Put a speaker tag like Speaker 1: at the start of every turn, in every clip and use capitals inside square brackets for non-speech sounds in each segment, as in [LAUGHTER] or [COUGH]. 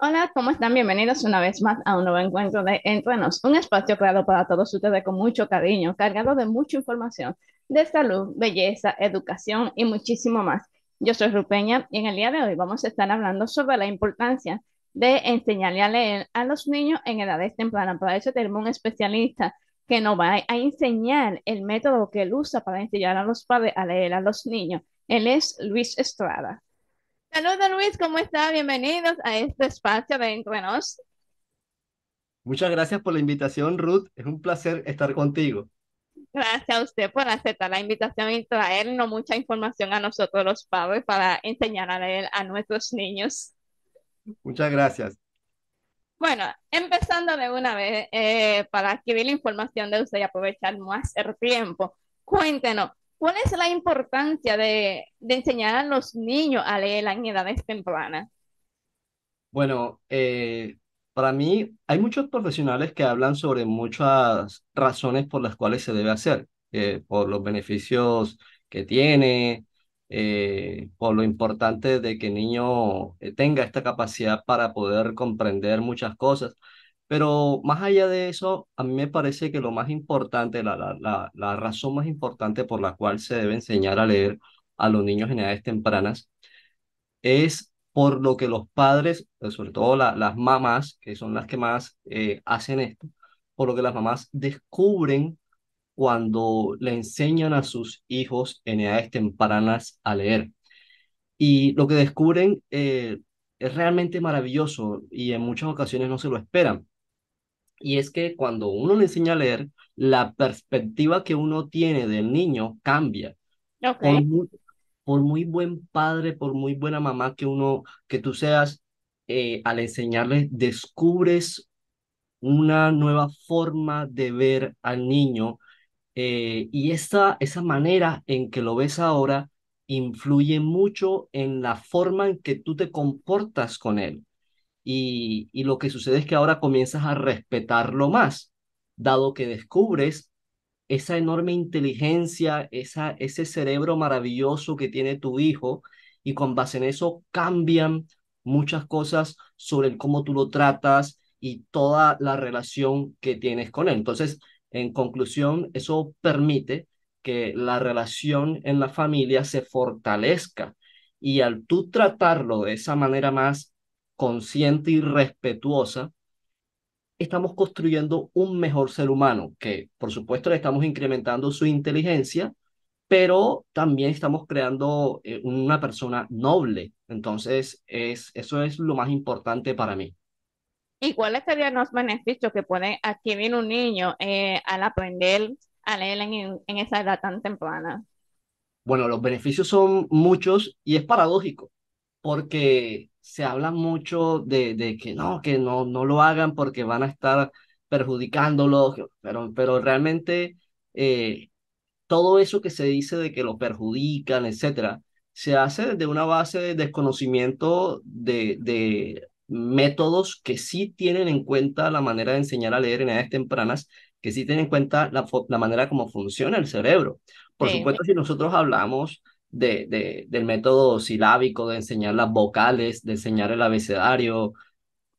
Speaker 1: Hola, ¿cómo están? Bienvenidos una vez más a un nuevo encuentro de Entrenos, un espacio creado para todos ustedes con mucho cariño, cargado de mucha información de salud, belleza, educación y muchísimo más. Yo soy Rupeña y en el día de hoy vamos a estar hablando sobre la importancia de enseñarle a leer a los niños en edades tempranas. Para eso tenemos un especialista que nos va a enseñar el método que él usa para enseñar a los padres a leer a los niños. Él es Luis Estrada. Saludos Luis, ¿cómo está? Bienvenidos a este espacio de Entrenos.
Speaker 2: Muchas gracias por la invitación, Ruth. Es un placer estar contigo.
Speaker 1: Gracias a usted por aceptar la invitación y traernos mucha información a nosotros los padres para enseñar a leer a nuestros niños.
Speaker 2: Muchas gracias.
Speaker 1: Bueno, empezando de una vez, eh, para adquirir la información de usted y aprovechar más el tiempo, cuéntenos, ¿Cuál es la importancia de, enseñar a los niños a leer en edades tempranas?
Speaker 2: Bueno, eh, para mí hay muchos profesionales que hablan sobre muchas razones por las cuales se debe hacer, eh, por los beneficios que tiene, eh, por lo importante de que el niño tenga esta capacidad para poder comprender muchas cosas. Pero más allá de eso, a mí me parece que lo más importante, la, la, razón más importante por la cual se debe enseñar a leer a los niños en edades tempranas es por lo que los padres, pues, sobre todo las mamás, que son las que más eh, hacen esto, por lo que las mamás descubren cuando le enseñan a sus hijos en edades tempranas a leer. Y lo que descubren eh, es realmente maravilloso y en muchas ocasiones no se lo esperan. Y es que cuando uno le enseña a leer, la perspectiva que uno tiene del niño cambia. Por, muy, buen padre, por muy buena mamá que uno, que tú seas, eh, al enseñarle, descubres una nueva forma de ver al niño. Eh, y esa manera en que lo ves ahora influye mucho en la forma en que tú te comportas con él. Y, lo que sucede es que ahora comienzas a respetarlo más, dado que descubres esa enorme inteligencia, esa, ese cerebro maravilloso que tiene tu hijo, y con base en eso cambian muchas cosas sobre cómo tú lo tratas y toda la relación que tienes con él. Entonces, en conclusión, eso permite que la relación en la familia se fortalezca y al tú tratarlo de esa manera más consciente y respetuosa, estamos construyendo un mejor ser humano, que por supuesto le estamos incrementando su inteligencia, pero también estamos creando eh, una persona noble. Entonces, es, eso es lo más importante para mí.
Speaker 1: ¿Y cuáles serían los beneficios que puede adquirir un niño eh, al aprender a leer en, en esa edad tan temprana?
Speaker 2: Bueno, los beneficios son muchos y es paradójico, porque se habla mucho de, de que no, que no, no lo hagan porque van a estar perjudicándolo, pero, pero realmente eh, todo eso que se dice de que lo perjudican, etcétera, se hace desde una base de desconocimiento de, de métodos que sí tienen en cuenta la manera de enseñar a leer en edades tempranas, que sí tienen en cuenta la, manera como funciona el cerebro. Por supuesto, si nosotros hablamos de, del método silábico, de enseñar las vocales, de enseñar el abecedario.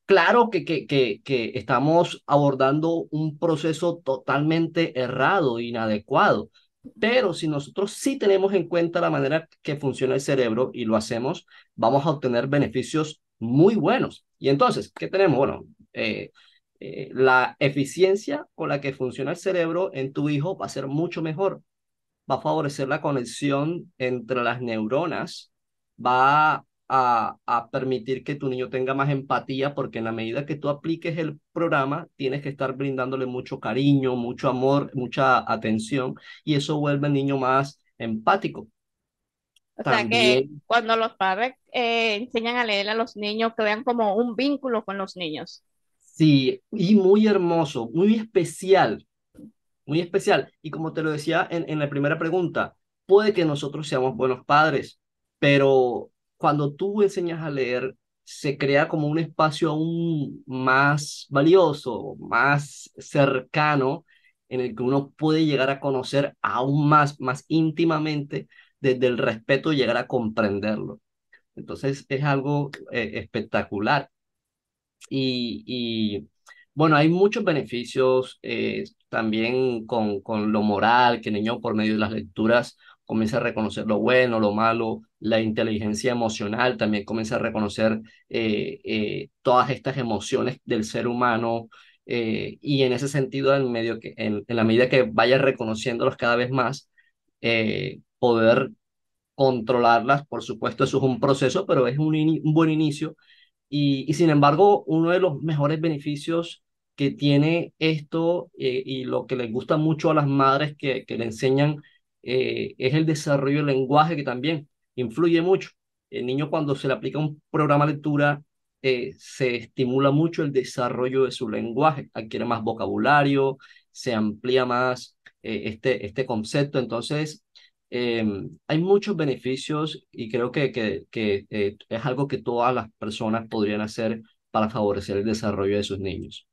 Speaker 2: Claro que, que, que, que estamos abordando un proceso totalmente errado, inadecuado, pero si nosotros sí tenemos en cuenta la manera que funciona el cerebro y lo hacemos, vamos a obtener beneficios muy buenos. Y entonces, ¿qué tenemos? Bueno, eh, eh, la eficiencia con la que funciona el cerebro en tu hijo va a ser mucho mejor va a favorecer la conexión entre las neuronas, va a, permitir que tu niño tenga más empatía, porque en la medida que tú apliques el programa, tienes que estar brindándole mucho cariño, mucho amor, mucha atención, y eso vuelve al niño más empático. O sea que
Speaker 1: cuando los padres eh, enseñan a leer a los niños, crean como un vínculo con los niños.
Speaker 2: Sí, y muy hermoso, muy especial, muy especial. Y como te lo decía en, la primera pregunta, puede que nosotros seamos buenos padres, pero cuando tú enseñas a leer, se crea como un espacio aún más valioso, más cercano, en el que uno puede llegar a conocer aún más, más íntimamente, desde el respeto, llegar a comprenderlo. Entonces es algo eh, espectacular. Y, y bueno, hay muchos beneficios eh, también con, con lo moral, que el niño por medio de las lecturas comienza a reconocer lo bueno, lo malo, la inteligencia emocional también comienza a reconocer eh, eh, todas estas emociones del ser humano y en ese sentido, en, medio que, en, la medida que vaya reconociéndolas cada vez más, poder controlarlas, por supuesto, eso es un proceso, pero es un, un buen inicio. Y, y sin embargo, uno de los mejores beneficios que tiene esto eh, y lo que les gusta mucho a las madres que, que le enseñan eh, es el desarrollo del lenguaje que también influye mucho. El niño cuando se le aplica un programa de lectura eh, se estimula mucho el desarrollo de su lenguaje, adquiere más vocabulario, se amplía más este, este concepto. Entonces, em, hay muchos beneficios y creo que, que, que es algo que todas las personas podrían hacer para favorecer el desarrollo de sus niños.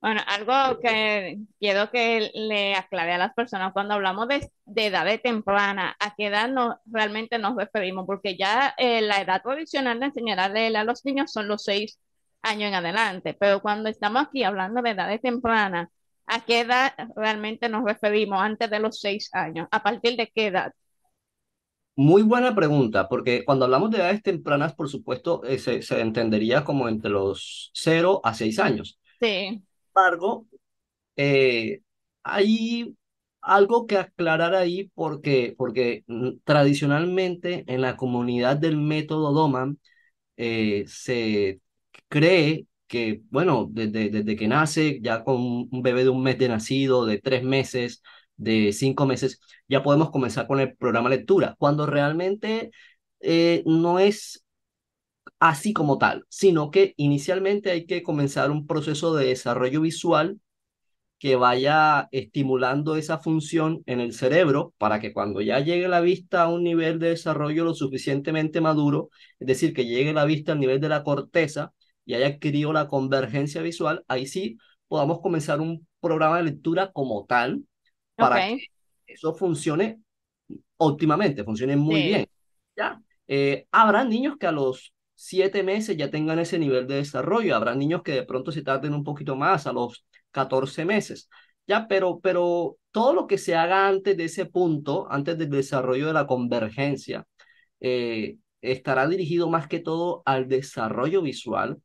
Speaker 1: Bueno, algo que quiero que le aclare a las personas, cuando hablamos de, de edad temprana, ¿a qué edad no, realmente nos referimos? Porque ya eh, la edad tradicional de enseñar a los niños son los seis años en adelante, pero cuando estamos aquí hablando de edades tempranas, ¿a qué edad realmente nos referimos antes de los seis años? ¿A partir de qué edad?
Speaker 2: Muy buena pregunta, porque cuando hablamos de edades tempranas, por supuesto, eh, se, se entendería como entre los cero a seis años. Sí embargo, eh, hay algo que aclarar ahí porque, porque mm, tradicionalmente en la comunidad del método Doman eh, se cree que, bueno, desde, desde que nace, ya con un bebé de un mes de nacido, de tres meses, de cinco meses, ya podemos comenzar con el programa lectura, cuando realmente eh, no es así como tal, sino que inicialmente hay que comenzar un proceso de desarrollo visual que vaya estimulando esa función en el cerebro para que cuando ya llegue la vista a un nivel de desarrollo lo suficientemente maduro, es decir, que llegue la vista al nivel de la corteza y haya adquirido la convergencia visual, ahí sí podamos comenzar un programa de lectura como tal para que eso funcione óptimamente, funcione muy bien. ¿ya? Eh, habrá niños que a los siete meses ya tengan ese nivel de desarrollo. Habrá niños que de pronto se tarden un poquito más, a los 14 meses. Ya, pero, pero todo lo que se haga antes de ese punto, antes del desarrollo de la convergencia, eh, estará dirigido más que todo al desarrollo visual.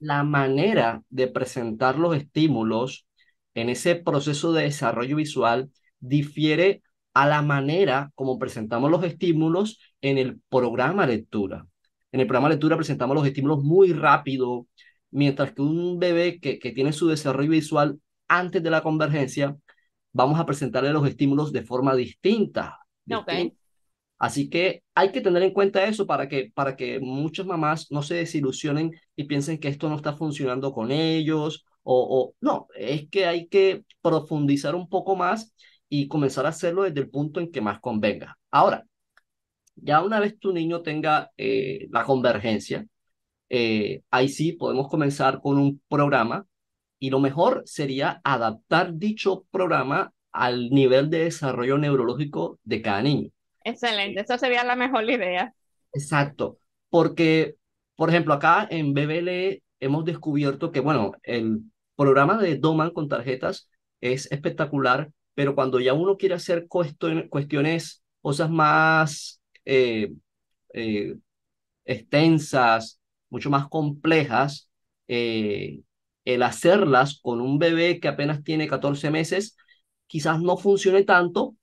Speaker 2: la manera de presentar los estímulos en ese proceso de desarrollo visual difiere a la manera como presentamos los estímulos en el programa lectura. En el programa lectura presentamos los estímulos muy rápido, mientras que un bebé que, que tiene su desarrollo visual antes de la convergencia, vamos a presentarle los estímulos de forma distinta. Así que hay que tener en cuenta eso para que, para que muchas mamás no se desilusionen y piensen que esto no está funcionando con ellos o no, es que hay que profundizar un poco más y comenzar a hacerlo desde el punto en que más convenga. Ahora, ya una vez tu niño tenga eh, la convergencia, eh, ahí sí podemos comenzar con un programa y lo mejor sería adaptar dicho programa al nivel de desarrollo neurológico de cada niño.
Speaker 1: Excelente, esa sería la mejor idea.
Speaker 2: Exacto, porque, por ejemplo, acá en BBL hemos descubierto que, bueno, el programa de Doman con tarjetas es espectacular, pero cuando ya uno quiere hacer cuestiones, cosas más eh, eh, extensas, mucho más complejas, eh, el hacerlas con un bebé que apenas tiene 14 meses quizás no funcione tanto,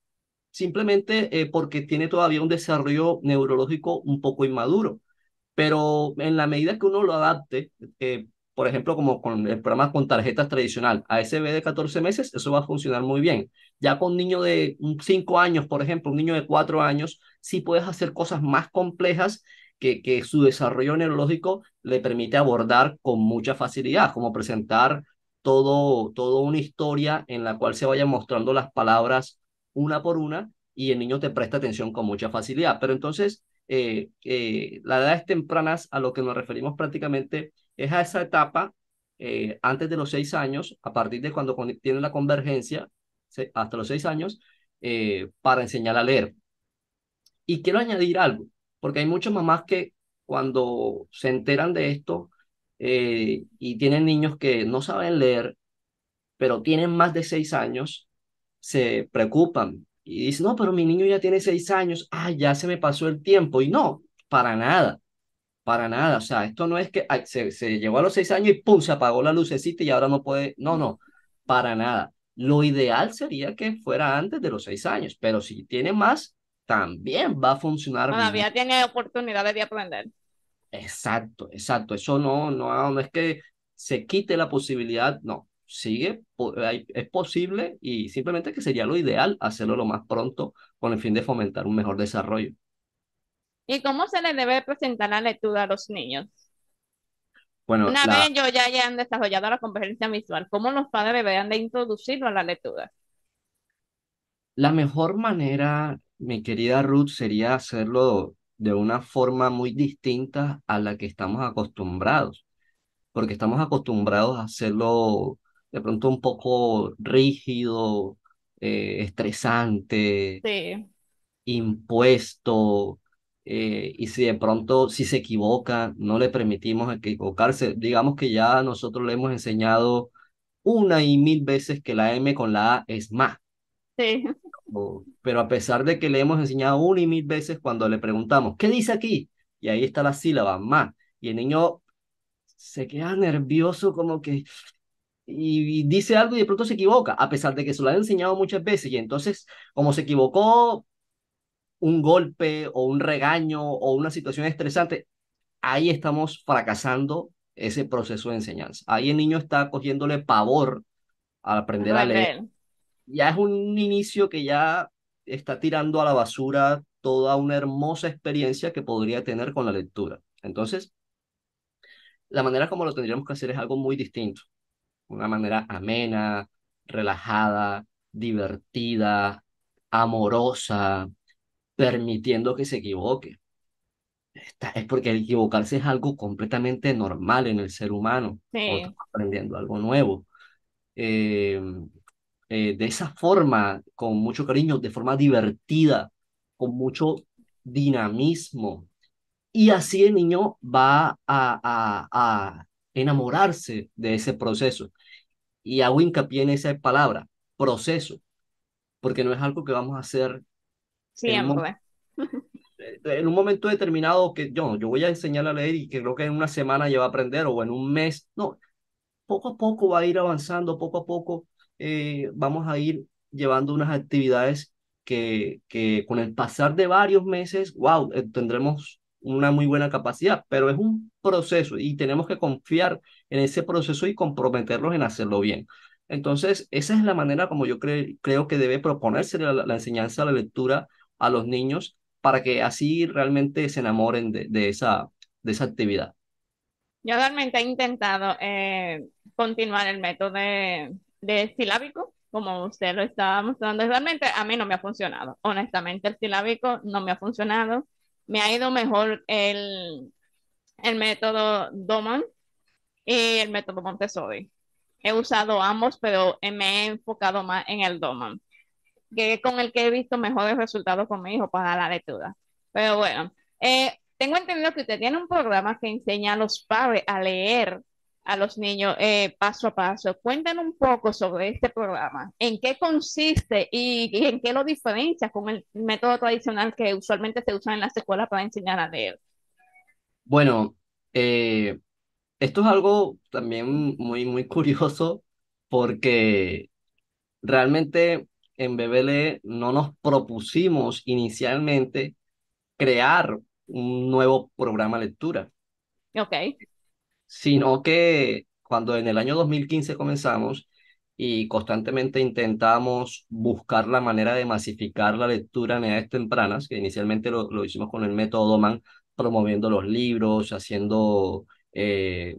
Speaker 2: simplemente porque tiene todavía un desarrollo neurológico un poco inmaduro. Pero en la medida que uno lo adapte, por ejemplo, como con el programa con tarjetas tradicional, ASB de 14 meses, eso va a funcionar muy bien. Ya con un niño de 5 años, por ejemplo, un niño de 4 años, sí puedes hacer cosas más complejas que, que su desarrollo neurológico le permite abordar con mucha facilidad, como presentar todo, toda una historia en la cual se vayan mostrando las palabras una por una y el niño te presta atención con mucha facilidad. Pero entonces, eh, eh, las edades tempranas a lo que nos referimos prácticamente es a esa etapa eh, antes de los seis años, a partir de cuando tiene la convergencia, hasta los seis años, eh, para enseñar a leer. Y quiero añadir algo, porque hay muchas mamás que cuando se enteran de esto eh, y tienen niños que no saben leer, pero tienen más de seis años, se preocupan y dicen, no, pero mi niño ya tiene seis años, ah, ya se me pasó el tiempo. Y no, para nada. Para nada, o sea, esto no es que se, se llegó a los seis años y pum, se apagó la lucecita y ahora no puede, no, no, para nada. Lo ideal sería que fuera antes de los seis años, pero si tiene más, también va a funcionar. Todavía
Speaker 1: tiene oportunidades de aprender.
Speaker 2: Exacto, exacto. Eso no, no, no es que se quite la posibilidad, no. Sigue, es posible y simplemente que sería lo ideal hacerlo lo más pronto con el fin de fomentar un mejor desarrollo.
Speaker 1: ¿Y cómo se le debe presentar la lectura a los niños?
Speaker 2: Bueno, Una vez yo
Speaker 1: ya hayan desarrollado la competencia visual, ¿cómo los padres deberían de introducirlo a la lectura?
Speaker 2: La mejor manera, mi querida Ruth, sería hacerlo de una forma muy distinta a la que estamos acostumbrados, porque estamos acostumbrados a hacerlo de pronto un poco rígido, eh, estresante, impuesto, eh, y si de pronto, si se equivoca, no le permitimos equivocarse. Digamos que ya nosotros le hemos enseñado una y mil veces que la M con la A es más. Sí. pero a pesar de que le hemos enseñado una y mil veces cuando le preguntamos, ¿qué dice aquí? Y ahí está la sílaba, más. Y el niño se queda nervioso como que... Y, dice algo y de pronto se equivoca, a pesar de que se lo ha enseñado muchas veces. Y entonces, como se equivocó, un golpe o un regaño o una situación estresante, ahí estamos fracasando ese proceso de enseñanza. Ahí el niño está cogiéndole pavor al aprender a leer. Ya es un inicio que ya está tirando a la basura toda una hermosa experiencia que podría tener con la lectura. Entonces, la manera como lo tendríamos que hacer es algo muy distinto. Una manera amena, relajada, divertida, amorosa, permitiendo que se equivoque. es porque equivocarse es algo completamente normal en el ser humano, sí. aprendiendo algo nuevo. Eh, eh, de esa forma, con mucho cariño, de forma divertida, con mucho dinamismo. Y así el niño va a, a enamorarse de ese proceso. Y hago hincapié en esa palabra, proceso, porque no es algo que vamos a hacer [LAUGHS] En un momento determinado que yo, yo voy a enseñar a leer y que creo que en una semana ya va a aprender o en un mes, no, poco a poco va a ir avanzando, poco a poco eh, vamos a ir llevando unas actividades que, que con el pasar de varios meses, wow, eh, tendremos una muy buena capacidad, pero es un proceso y tenemos que confiar en ese proceso y comprometerlos en hacerlo bien. Entonces, esa es la manera como yo creo que debe proponerse la, la enseñanza de la lectura a los niños para que así realmente se enamoren de, de esa, de esa actividad.
Speaker 1: Yo realmente he intentado eh, continuar el método de, silábico, como usted lo estaba mostrando. Realmente a mí no me ha funcionado. Honestamente, el silábico no me ha funcionado. Me ha ido mejor el, el método Doman y el método Montessori. He usado ambos, pero me he enfocado más en el Doman que con el que he visto mejores resultados con mi hijo para pues, la lectura. Pero bueno, eh, tengo entendido que usted tiene un programa que enseña a los padres a leer a los niños eh, paso a paso. Cuéntanos un poco sobre este programa, en qué consiste y, en qué lo diferencia con el método tradicional que usualmente se usa en las escuelas para enseñar a leer.
Speaker 2: Bueno, eh, esto es algo también muy, muy curioso porque realmente en BBLE no nos propusimos inicialmente crear un nuevo programa lectura. Ok. Sino que cuando en el año 2015 comenzamos y constantemente intentamos buscar la manera de masificar la lectura en edades tempranas, que inicialmente lo, hicimos con el método man promoviendo los libros, haciendo eh,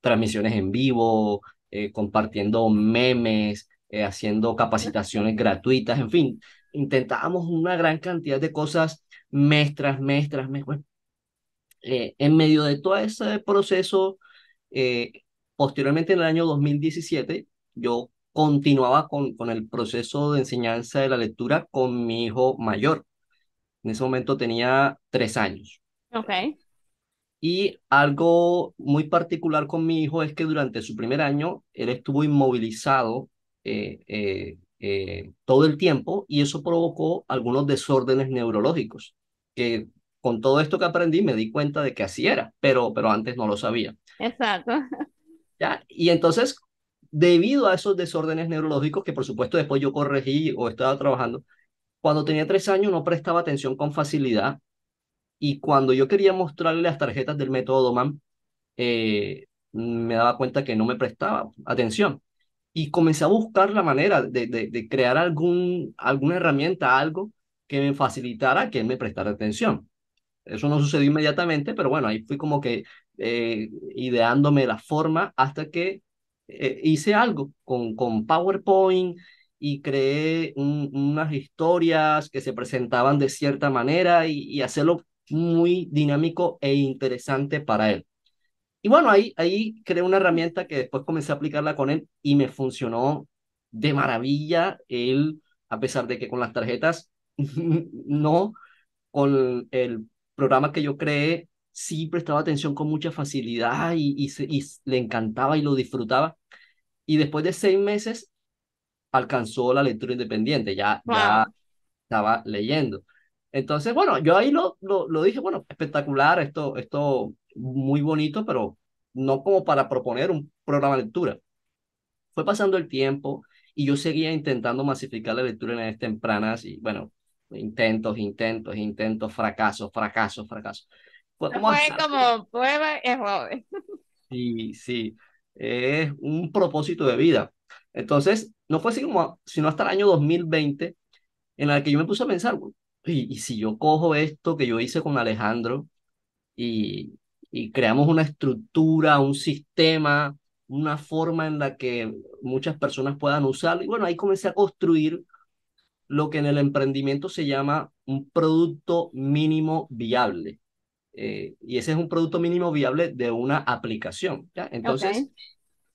Speaker 2: transmisiones en vivo, eh, compartiendo memes, eh, haciendo capacitaciones gratuitas, en fin, intentábamos una gran cantidad de cosas mes tras mes tras mes. Pues, eh, en medio de todo ese proceso, eh, posteriormente en el año 2017, yo continuaba con, con el proceso de enseñanza de la lectura con mi hijo mayor. En ese momento tenía tres años. Ok. Y algo muy particular con mi hijo es que durante su primer año, él estuvo inmovilizado eh, eh, eh, todo el tiempo y eso provocó algunos desórdenes neurológicos que con todo esto que aprendí me di cuenta de que así era, pero, pero antes no lo sabía. Exacto. [LAUGHS] ¿Ya? Y entonces, debido a esos desórdenes neurológicos que por supuesto después yo corregí o estaba trabajando, cuando tenía tres años no prestaba atención con facilidad y cuando yo quería mostrarle las tarjetas del método DOMAN, me daba cuenta que no me prestaba atención y comencé a buscar la manera de, de, crear algún, alguna herramienta, algo que me facilitara que él me prestara atención. Eso no sucedió inmediatamente, pero bueno, ahí fui como que eh, ideándome la forma hasta que eh, hice algo con, con PowerPoint y creé unas historias que se presentaban de cierta manera y hacerlo muy dinámico e interesante para él. Y bueno, ahí, ahí creé una herramienta que después comencé a aplicarla con él y me funcionó de maravilla. Él, a pesar de que con las tarjetas, [LAUGHS] no, con el programa que yo creé, sí prestaba atención con mucha facilidad y, y, le encantaba y lo disfrutaba. Y después de seis meses, alcanzó la lectura independiente, ya, ya estaba leyendo. Entonces, bueno, yo ahí lo, lo, lo, dije, bueno, espectacular, esto, esto muy bonito, pero no como para proponer un programa de lectura. Fue pasando el tiempo y yo seguía intentando masificar la lectura en edades tempranas y bueno, intentos, intentos, intentos, fracasos, fracasos, fracasos. Fue como
Speaker 1: prueba error. [LAUGHS]
Speaker 2: Sí, sí, es un propósito de vida. Entonces, no fue así como, sino hasta el año 2020 en el que yo me puse a pensar, y, y si yo cojo esto que yo hice con Alejandro y, y creamos una estructura, un sistema, una forma en la que muchas personas puedan usarlo. Y bueno, ahí comencé a construir lo que en el emprendimiento se llama un producto mínimo viable. Eh, y ese es un producto mínimo viable de una aplicación. ¿ya? Entonces,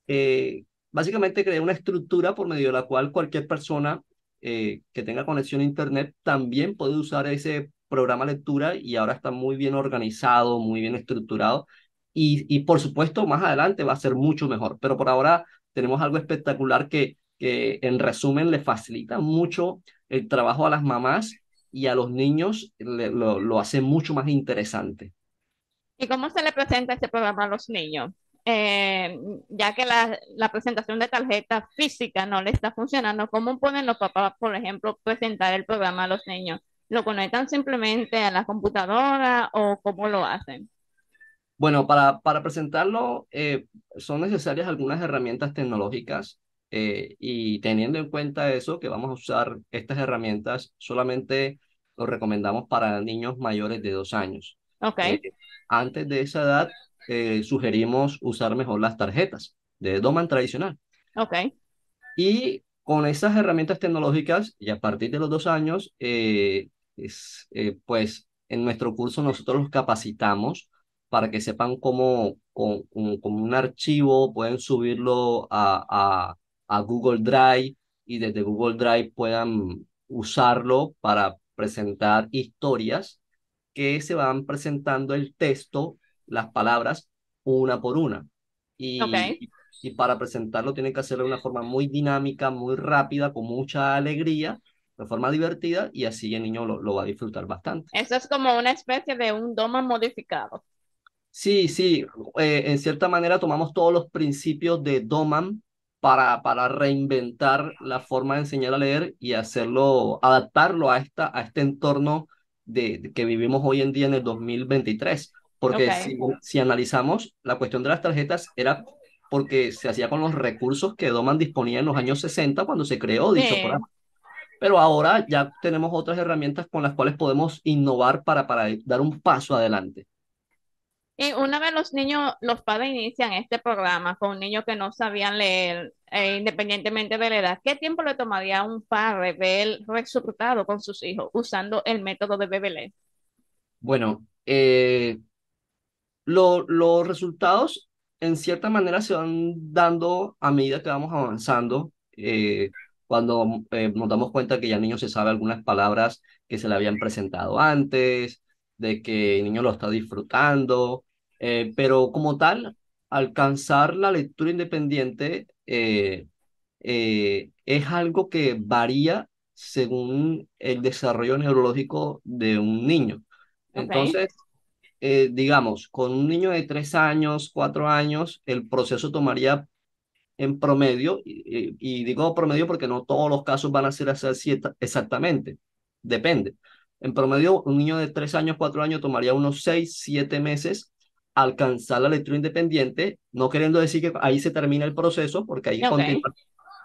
Speaker 2: eh, básicamente creé una estructura por medio de la cual cualquier persona eh, que tenga conexión a Internet también puede usar ese programa lectura y ahora está muy bien organizado, muy bien estructurado y, por supuesto más adelante va a ser mucho mejor, pero por ahora tenemos algo espectacular que, que en resumen le facilita mucho el trabajo a las mamás y a los niños lo, hace mucho más interesante.
Speaker 1: ¿Y cómo se le presenta este programa a los niños? Eh, ya que la, la, presentación de tarjeta física no le está funcionando, ¿cómo ponen los papás, por ejemplo, presentar el programa a los niños? ¿Lo conectan simplemente a la computadora o cómo lo hacen?
Speaker 2: Bueno, para, para presentarlo eh, son necesarias algunas herramientas tecnológicas eh, y teniendo en cuenta eso, que vamos a usar estas herramientas, solamente lo recomendamos para niños mayores de dos años. Ok. Eh, antes de esa edad, sugerimos usar mejor las tarjetas de Doman tradicional. Ok. Y con esas herramientas tecnológicas, y a partir de los dos años, eh, es, eh, pues en nuestro curso nosotros los capacitamos para que sepan cómo con, un archivo pueden subirlo a, a, Google Drive y desde Google Drive puedan usarlo para presentar historias que se van presentando el texto, las palabras, una por una. Y, y para presentarlo tiene que hacerlo de una forma muy dinámica, muy rápida, con mucha alegría, de forma divertida y así el niño lo, va a disfrutar bastante.
Speaker 1: Eso es como una especie de un Doman modificado.
Speaker 2: Sí, sí, eh, en cierta manera tomamos todos los principios de Doman para, para reinventar la forma de enseñar a leer y hacerlo, adaptarlo a, esta, a este entorno de, que vivimos hoy en día en el 2023. Porque si, si analizamos, la cuestión de las tarjetas era porque se hacía con los recursos que Doman disponía en los años 60 cuando se creó dicho programa. Pero ahora ya tenemos otras herramientas con las cuales podemos innovar para, para dar un paso adelante.
Speaker 1: Y una vez los niños, los padres inician este programa con niños que no sabían leer, eh, independientemente de la edad, ¿qué tiempo le tomaría a un padre ver resultado con sus hijos usando el método de Bebelé?
Speaker 2: Bueno, eh, los resultados en cierta manera se van dando a medida que vamos avanzando, eh, cuando eh, nos damos cuenta que ya el niño se sabe algunas palabras que se le habían presentado antes, de que el niño lo está disfrutando, eh, pero como tal, alcanzar la lectura independiente es algo que varía según el desarrollo neurológico de un niño. Entonces, eh, digamos, con un niño de tres años, cuatro años, el proceso tomaría en promedio, y, digo promedio porque no todos los casos van a ser así exactamente, depende. En promedio, un niño de tres años, cuatro años tomaría unos seis, siete meses alcanzar la lectura independiente, no queriendo decir que ahí se termina el proceso, porque ahí continúa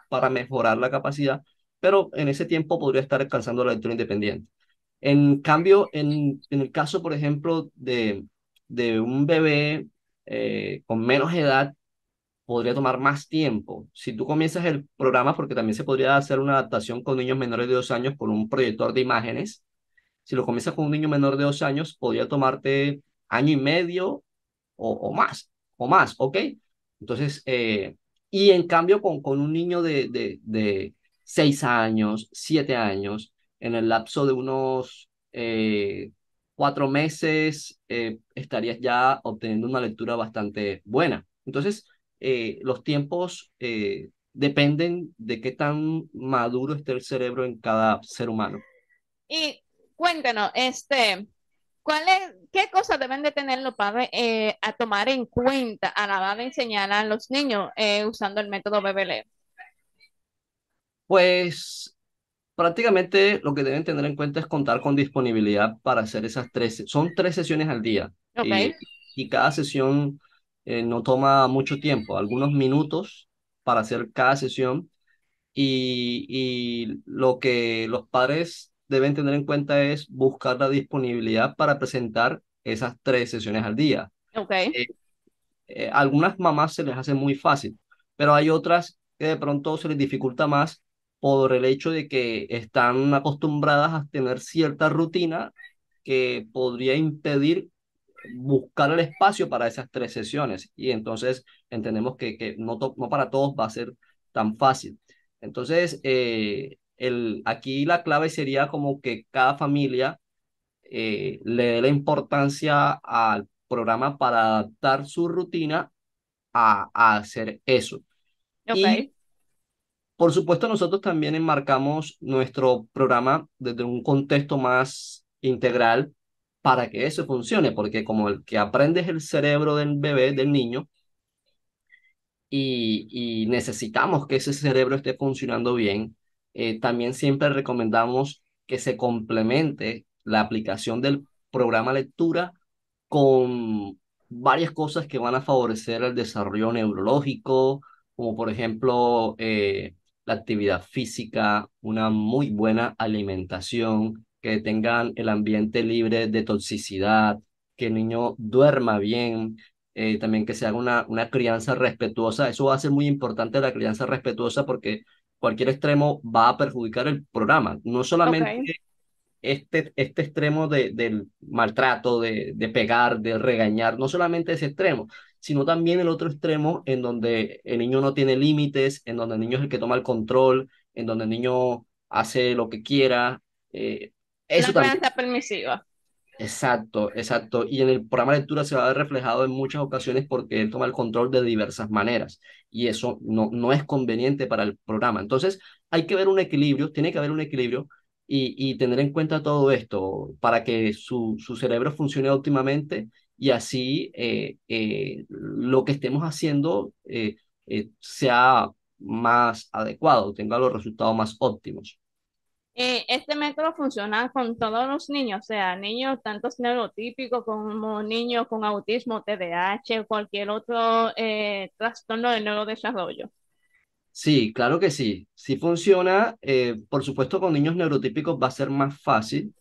Speaker 2: para mejorar la capacidad, pero en ese tiempo podría estar alcanzando la lectura independiente. En cambio, en, el caso, por ejemplo, de, un bebé eh, con menos edad, podría tomar más tiempo. Si tú comienzas el programa, porque también se podría hacer una adaptación con niños menores de dos años con un proyector de imágenes, si lo comienzas con un niño menor de dos años, podría tomarte año y medio o, más, o más, ¿ok? Entonces, eh, y en cambio con, con un niño de, de seis años, siete años, en el lapso de unos eh, cuatro meses eh, estarías ya obteniendo una lectura bastante buena. Entonces, eh, los tiempos dependen de qué tan maduro esté el cerebro en cada ser humano.
Speaker 1: Y cuéntanos, este, ¿cuál es, ¿qué cosas deben de tener los padres a tomar en cuenta a la hora de enseñar a los niños usando el método BBL?
Speaker 2: Pues prácticamente lo que deben tener en cuenta es contar con disponibilidad para hacer esas tres, son tres sesiones al día. Y, cada sesión eh, no toma mucho tiempo, algunos minutos para hacer cada sesión. Y, lo que los padres deben tener en cuenta es buscar la disponibilidad para presentar esas tres sesiones al día. Eh, eh, algunas mamás se les hace muy fácil, pero hay otras que de pronto se les dificulta más por el hecho de que están acostumbradas a tener cierta rutina que podría impedir buscar el espacio para esas tres sesiones. Y entonces entendemos que, que no, no para todos va a ser tan fácil. Entonces, eh, el, aquí la clave sería como que cada familia eh, le dé la importancia al programa para adaptar su rutina a, hacer eso. Okay. Por supuesto, nosotros también enmarcamos nuestro programa desde un contexto más integral para que eso funcione, porque como el que aprendes el cerebro del bebé, del niño, y, necesitamos que ese cerebro esté funcionando bien, eh, también siempre recomendamos que se complemente la aplicación del programa lectura con varias cosas que van a favorecer el desarrollo neurológico, como por ejemplo eh, la actividad física, una muy buena alimentación, que tengan el ambiente libre de toxicidad, que el niño duerma bien, eh, también que se haga una, una crianza respetuosa. Eso va a ser muy importante la crianza respetuosa porque cualquier extremo va a perjudicar el programa. No solamente este, este extremo de, del maltrato, de, de pegar, de regañar, no solamente ese extremo, sino también el otro extremo en donde el niño no tiene límites, en donde el niño es el que toma el control, en donde el niño hace lo que quiera. Eh,
Speaker 1: eso La crianza permisiva.
Speaker 2: Exacto, exacto. Y en el programa de lectura se va a ver reflejado en muchas ocasiones porque él toma el control de diversas maneras y eso no, no es conveniente para el programa. Entonces, hay que ver un equilibrio, tiene que haber un equilibrio y, y tener en cuenta todo esto para que su, su cerebro funcione óptimamente y así eh, eh, lo que estemos haciendo eh, sea más adecuado, tenga los resultados más óptimos.
Speaker 1: Este método funciona con todos los niños, o sea, niños tanto neurotípicos como niños con autismo, TDAH, cualquier otro trastorno de neurodesarrollo.
Speaker 2: Sí, claro que sí. Sí funciona. por supuesto, con niños neurotípicos va a ser más fácil,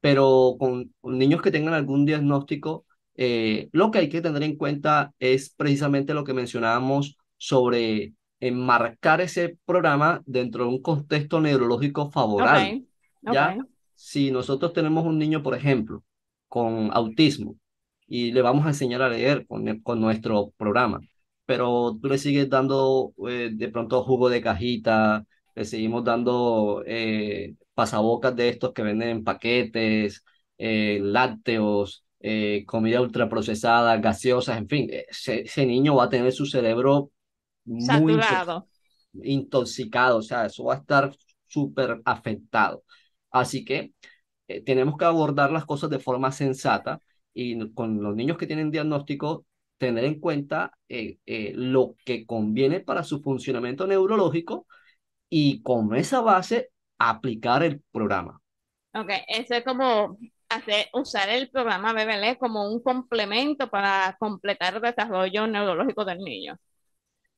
Speaker 2: pero con niños que tengan algún diagnóstico eh, lo que hay que tener en cuenta es precisamente lo que mencionábamos sobre enmarcar ese programa dentro de un contexto neurológico favorable. ¿ya? Si nosotros tenemos un niño, por ejemplo, con autismo y le vamos a enseñar a leer con, nuestro programa, pero tú le sigues dando eh, de pronto jugo de cajita, le seguimos dando eh, pasabocas de estos que venden en paquetes, lácteos, eh, comida ultraprocesada, gaseosas, en fin, ese, niño va a tener su cerebro muy intoxicado, o sea, eso va a estar súper afectado. Así que eh, tenemos que abordar las cosas de forma sensata y con los niños que tienen diagnóstico, tener en cuenta eh, lo que conviene para su funcionamiento neurológico y con esa base aplicar el programa.
Speaker 1: Ok, eso es como hacer, usar el programa BBL como un complemento para completar el desarrollo neurológico del niño.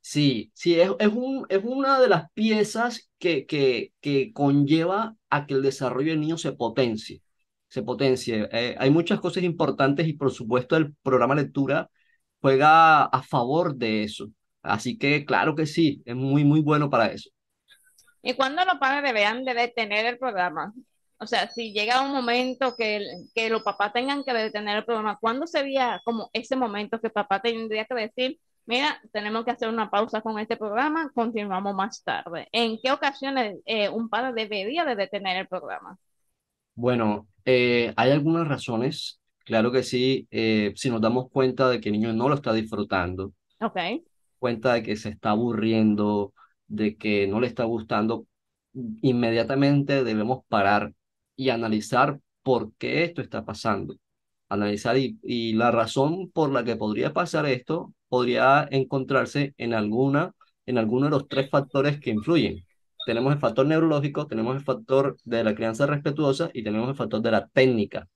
Speaker 2: Sí, sí, es, es, un, es una de las piezas que, que, que, conlleva a que el desarrollo del niño se potencie, se potencie. Eh, hay muchas cosas importantes y por supuesto el programa lectura juega a favor de eso. Así que claro que sí, es muy, muy bueno para eso.
Speaker 1: ¿Y cuándo los padres deben de detener el programa? o sea, si llega un momento que, que los papás tengan que detener el programa, ¿cuándo sería como ese momento que papá tendría que decir, mira, tenemos que hacer una pausa con este programa, continuamos más tarde? ¿En qué ocasiones eh, un padre debería de detener el programa?
Speaker 2: Bueno, eh, hay algunas razones, claro que sí, eh, si nos damos cuenta de que el niño no lo está disfrutando, cuenta de que se está aburriendo, de que no le está gustando, inmediatamente debemos parar y analizar por qué esto está pasando. Analizar y, la razón por la que podría pasar esto podría encontrarse en alguna en alguno de los tres factores que influyen. Tenemos el factor neurológico, tenemos el factor de la crianza respetuosa y tenemos el factor de la técnica.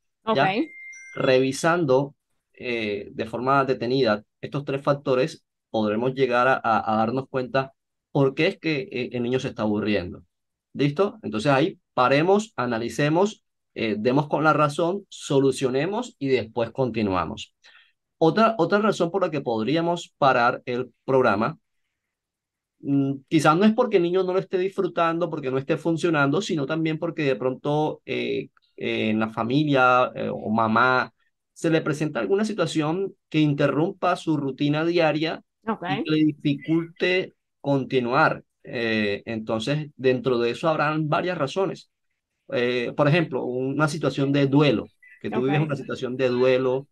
Speaker 2: Revisando eh, de forma detenida estos tres factores, podremos llegar a, darnos cuenta por qué es que eh, el niño se está aburriendo. ¿Listo? Entonces ahí paremos, analicemos, eh, demos con la razón, solucionemos y después continuamos. Otra, otra razón por la que podríamos parar el programa, mm, quizás no es porque el niño no lo esté disfrutando, porque no esté funcionando, sino también porque de pronto eh, eh, en la familia o mamá se le presenta alguna situación que interrumpa su rutina diaria y le dificulte continuar. Eh, entonces, dentro de eso habrán varias razones. Eh, por ejemplo, una situación de duelo, que tú vives una situación de duelo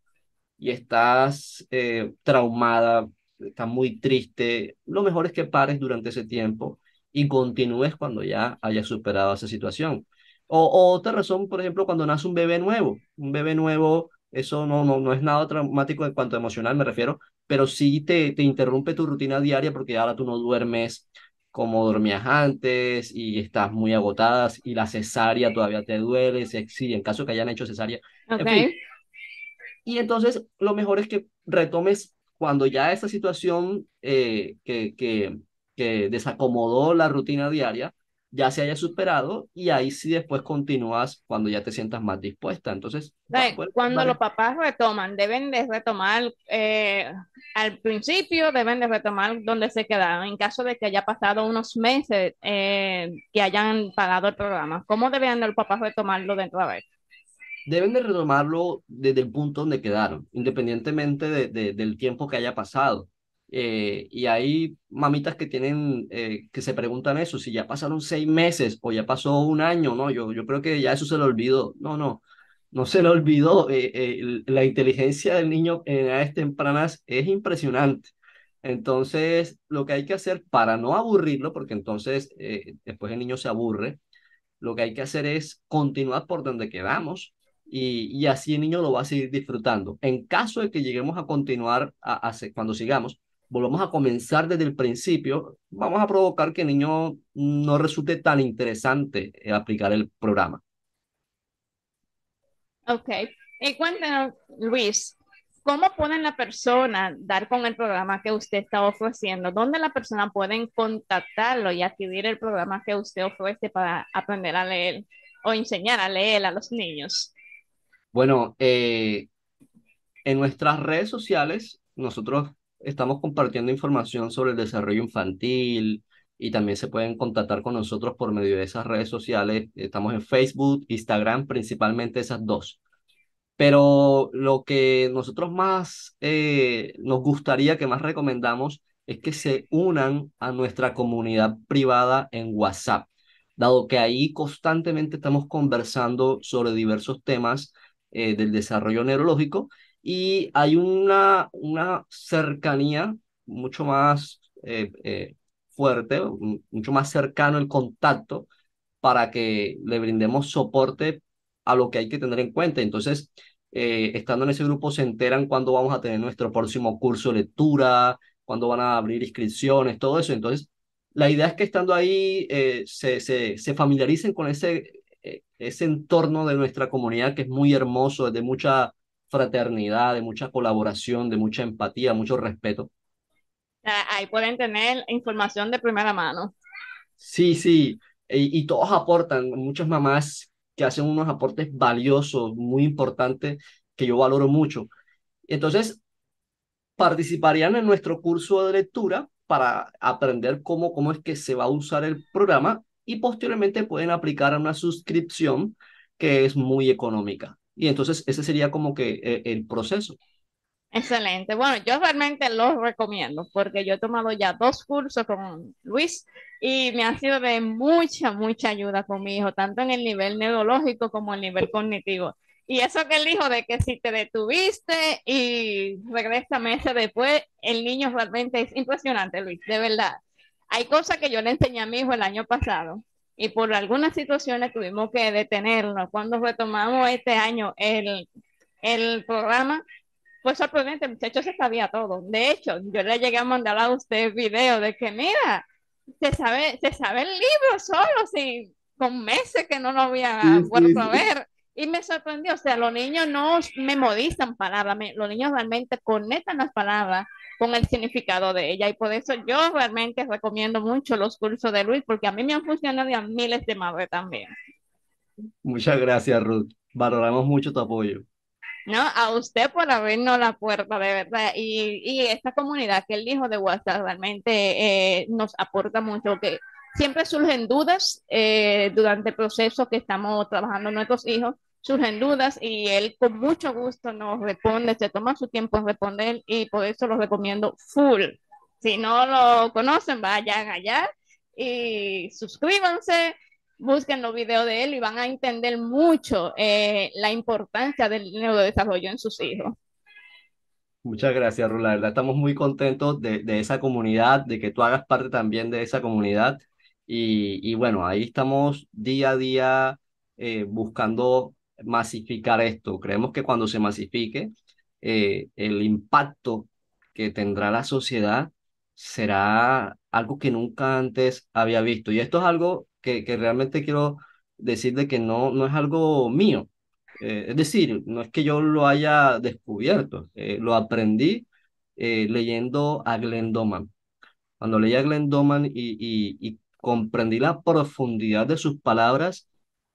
Speaker 2: y estás eh, traumada, estás muy triste. Lo mejor es que pares durante ese tiempo y continúes cuando ya hayas superado esa situación. O, otra razón, por ejemplo, cuando nace un bebé nuevo. Un bebé nuevo, eso no, no, es nada traumático en cuanto a emocional, me refiero, pero sí te, te interrumpe tu rutina diaria porque ahora tú no duermes, como dormías antes y estás muy agotadas y la cesárea todavía te duele, si sí, en caso que hayan hecho cesárea. Y entonces lo mejor es que retomes cuando ya esa situación eh, que, que, que desacomodó la rutina diaria, ya se haya superado y ahí sí después continúas cuando ya te sientas más dispuesta. Entonces, cuando los
Speaker 1: papás retoman, deben de retomar eh, al principio, deben de retomar donde se quedaron en caso de que haya pasado unos meses eh, que hayan pagado el programa. ¿Cómo deben los papás retomarlo dentro de vez?
Speaker 2: Deben de retomarlo desde el punto donde quedaron, independientemente del tiempo que haya pasado. Eh, y hay mamitas que tienen, eh, que se preguntan eso, si ya pasaron seis meses o ya pasó un año, no, yo, yo creo que ya eso se le olvidó. No, no, no se le olvidó. Eh, la inteligencia del niño en edades tempranas es impresionante. Entonces, lo que hay que hacer para no aburrirlo, porque entonces después el niño se aburre, lo que hay que hacer es continuar por donde quedamos, y, y, así el niño lo va a seguir disfrutando. En caso de que lleguemos a continuar, a, cuando sigamos, volvamos a comenzar desde el principio, vamos a provocar que el niño no resulte tan interesante eh, aplicar el programa.
Speaker 1: Ok. Y cuéntanos, Luis, ¿cómo puede la persona dar con el programa que usted está ofreciendo? ¿Dónde la persona puede contactarlo y adquirir el programa que usted ofrece para aprender a leer o enseñar a leer a los niños?
Speaker 2: Bueno, eh, en nuestras redes sociales nosotros estamos compartiendo información sobre el desarrollo infantil y también se pueden contactar con nosotros por medio de esas redes sociales. Estamos en Facebook, Instagram, principalmente esas dos. Pero lo que nosotros más eh, nos gustaría, que más recomendamos, es que se unan a nuestra comunidad privada en WhatsApp, dado que ahí constantemente estamos conversando sobre diversos temas eh, del desarrollo neurológico y hay una, una cercanía mucho más eh, eh, fuerte, mucho más cercano el contacto para que le brindemos soporte a lo que hay que tener en cuenta. Entonces, eh, estando en ese grupo, se enteran cuándo vamos a tener nuestro próximo curso de lectura, cuándo van a abrir inscripciones, todo eso. Entonces, la idea es que estando ahí se, familiaricen con ese, ese entorno de nuestra comunidad que es muy hermoso, es de mucha fraternidad, de mucha colaboración, de mucha empatía, mucho respeto.
Speaker 1: Ah, ahí pueden tener información de primera mano.
Speaker 2: Sí, sí, y, e, y todos aportan, muchas mamás que hacen unos aportes valiosos, muy importantes, que yo valoro mucho. Entonces, participarían en nuestro curso de lectura para aprender cómo, cómo es que se va a usar el programa y posteriormente pueden aplicar a una suscripción que es muy económica. Y entonces ese sería como que eh, el proceso.
Speaker 1: Excelente. Bueno, yo realmente lo recomiendo porque yo he tomado ya dos cursos con Luis y me ha sido de mucha, mucha ayuda con mi hijo, tanto en el nivel neurológico como en el nivel cognitivo. Y eso que el dijo de que si te detuviste y regresa meses después, el niño realmente es impresionante, Luis, de verdad. Hay cosas que yo le enseñé a mi hijo el año pasado y por algunas situaciones tuvimos que detenernos. Cuando retomamos este año el, el programa, pues sorprendente, muchachos se sabía todo. De hecho, yo le llegué a mandar a usted video de que, mira, se sabe, se sabe el libro solo, con meses que no lo había sí, a ver. Y me sorprendió, o sea, los niños no memorizan palabras, los niños realmente conectan las palabras con el significado de ella. Y por eso yo realmente recomiendo mucho los cursos de Luis, porque a mí me han funcionado y a miles de madres también.
Speaker 2: Muchas gracias, Ruth. Valoramos mucho tu apoyo.
Speaker 1: ¿no? A usted por abrirnos la puerta, de verdad. Y, y esta comunidad que el hijo de WhatsApp realmente eh, nos aporta mucho, que siempre surgen dudas eh, durante el proceso que estamos trabajando nuestros hijos surgen dudas y él con mucho gusto nos responde, se toma su tiempo en responder y por eso los recomiendo full. Si no lo conocen, vayan allá y suscríbanse, busquen los videos de él y van a entender mucho eh, la importancia del neurodesarrollo en sus hijos.
Speaker 2: Muchas gracias, Rula. verdad, estamos muy contentos de, de esa comunidad, de que tú hagas parte también de esa comunidad. Y, y bueno, ahí estamos día a día eh, buscando masificar esto. Creemos que cuando se masifique, eh, el impacto que tendrá la sociedad será algo que nunca antes había visto. Y esto es algo que, que realmente quiero decir de que no, no es algo mío. Eh, es decir, no es que yo lo haya descubierto, eh, lo aprendí leyendo a Glenn Doman. Cuando leí a Glenn Doman y, y comprendí la profundidad de sus palabras,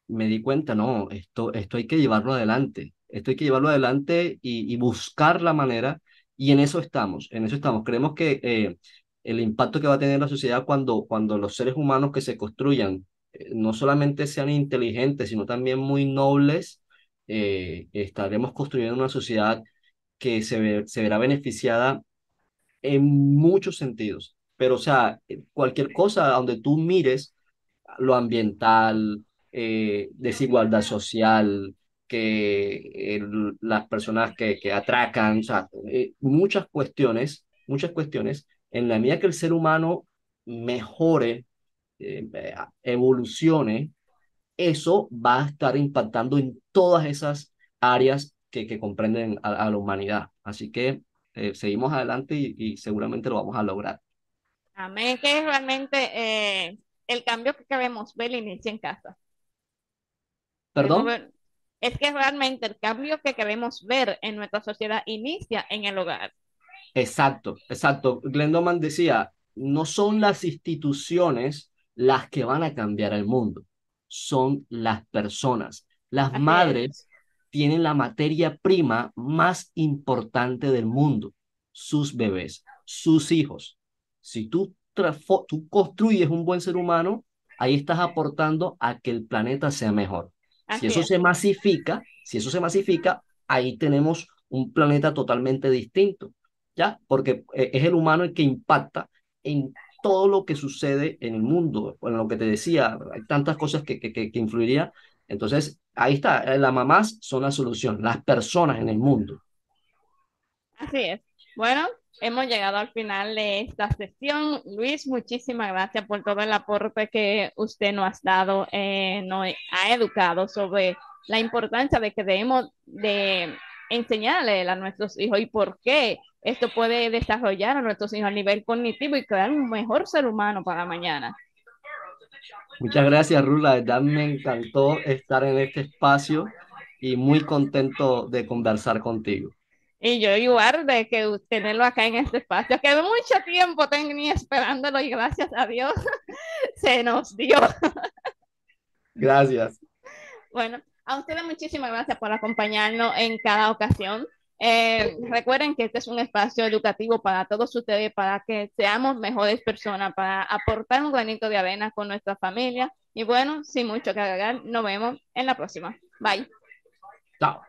Speaker 2: me di cuenta, no, esto, esto hay que llevarlo adelante, esto hay que llevarlo adelante y, buscar la manera, y en eso estamos, en eso estamos. Creemos que eh, el impacto que va a tener la sociedad cuando, cuando los seres humanos que se construyan eh, no solamente sean inteligentes, sino también muy nobles, eh, estaremos construyendo una sociedad que se, se verá beneficiada en muchos sentidos. Pero, o sea, cualquier cosa donde tú mires, lo ambiental, eh, desigualdad social, que eh, las personas que, que atracan, eh, muchas cuestiones, muchas cuestiones, en la medida que el ser humano mejore, evolucione, eso va a estar impactando en todas esas áreas que, que comprenden a, la humanidad. Así que seguimos adelante y, seguramente lo vamos a lograr.
Speaker 1: Amén, que es realmente el cambio que queremos ver inicia en casa. ¿Perdón? Es que realmente el cambio que queremos ver en nuestra sociedad inicia en el hogar.
Speaker 2: Exacto, exacto. Glendoman decía, no son las instituciones las que van a cambiar el mundo, son las personas. Las madres tienen la materia prima más importante del mundo, sus bebés, sus hijos. Si tú construyes un buen ser humano, ahí estás aportando a que el planeta sea mejor si eso se masifica, si eso se masifica, ahí tenemos un planeta totalmente distinto, ¿ya? Porque eh, es el humano el que impacta en todo lo que sucede en el mundo, en lo que te decía, hay tantas cosas que, que, influiría. Entonces, ahí está, eh, las mamás son la solución, las personas en el mundo.
Speaker 1: Así es. Bueno, hemos llegado al final de esta sesión. Luis, muchísimas gracias por todo el aporte que usted nos ha dado, eh, nos ha educado sobre la importancia de que debemos de enseñarle a nuestros hijos y por qué esto puede desarrollar a nuestros hijos a nivel cognitivo y crear un mejor ser humano para mañana.
Speaker 2: Muchas gracias, Rula. Ya me encantó estar en este espacio y muy contento de conversar contigo.
Speaker 1: Y yo igual de que tenerlo acá en este espacio, que mucho tiempo tenía esperándolo y gracias a Dios [LAUGHS] se nos dio. [LAUGHS]
Speaker 2: Gracias.
Speaker 1: Bueno, a ustedes muchísimas gracias por acompañarnos en cada ocasión. Eh, recuerden que este es un espacio educativo para todos ustedes, para que seamos mejores personas, para aportar un granito de avena con nuestra familia. Y bueno, sin mucho que agregar, nos vemos en la próxima. Bye. Chao.